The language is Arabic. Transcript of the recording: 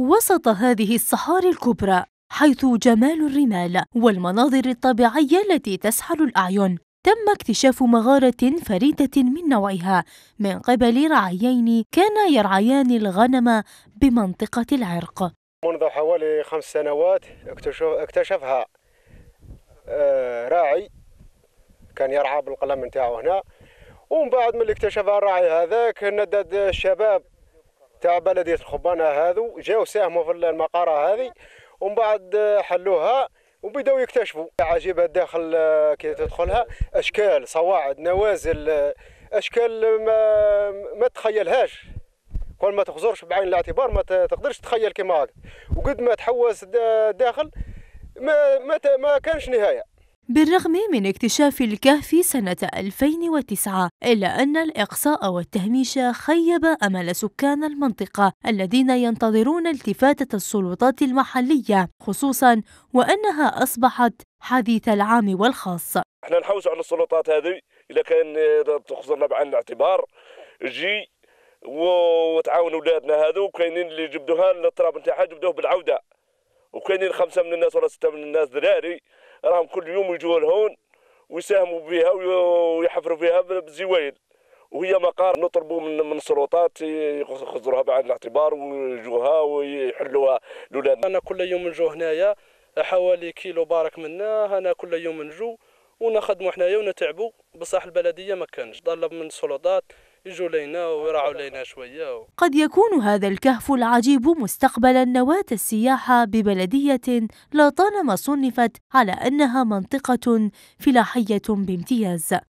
وسط هذه الصحاري الكبرى حيث جمال الرمال والمناظر الطبيعية التي تسحر الأعين تم اكتشاف مغارة فريدة من نوعها من قبل رعيين كانا يرعيان الغنم بمنطقة العرق منذ حوالي خمس سنوات اكتشفها آه، راعي كان يرعى بالقلم نتاعو هنا ومن بعد من اكتشفها الراعي هذاك ندد الشباب تاع بلديه الخبانه هذو جاو ساهموا في المقاره هذه ومن بعد حلوها وبداو يكتشفوا عجيبه داخل آه، كي تدخلها اشكال صواعد نوازل آه، اشكال ما, ما تخيلهاش كل ما تخزرش بعين الاعتبار ما تقدرش تخيل كيما هكا وقد ما تحوس داخل ما ما ما كانش نهايه بالرغم من اكتشاف الكهف سنة 2009 إلا أن الإقصاء والتهميش خيب أمل سكان المنطقة الذين ينتظرون التفاتة السلطات المحلية خصوصا وأنها أصبحت حديث العام والخاص احنا نحوسوا على السلطات هذه إذا كان تخزرنا بعين الاعتبار جي وتعاون اولادنا هذو كاينين اللي جبدوها الاضطراب نتاعها جبدوه بالعوده وكاينين خمسه من الناس ولا سته من الناس دراري راهم كل يوم يجوا لهون ويساهموا بها ويحفروا فيها بالزوايل وهي مقار نطلبوا من من السلطات يخزروها بعين الاعتبار ويجوها ويحلوها لولادنا انا كل يوم نجو هنايا حوالي كيلو بارك منا انا كل يوم نجو ونخدموا حنايا ونتعبوا بصح البلديه ما كانش طلب من السلطات يجوا لينا ويراعوا لينا شويه قد يكون هذا الكهف العجيب مستقبلا نواه السياحه ببلديه لطالما صنفت على انها منطقه فلاحيه بامتياز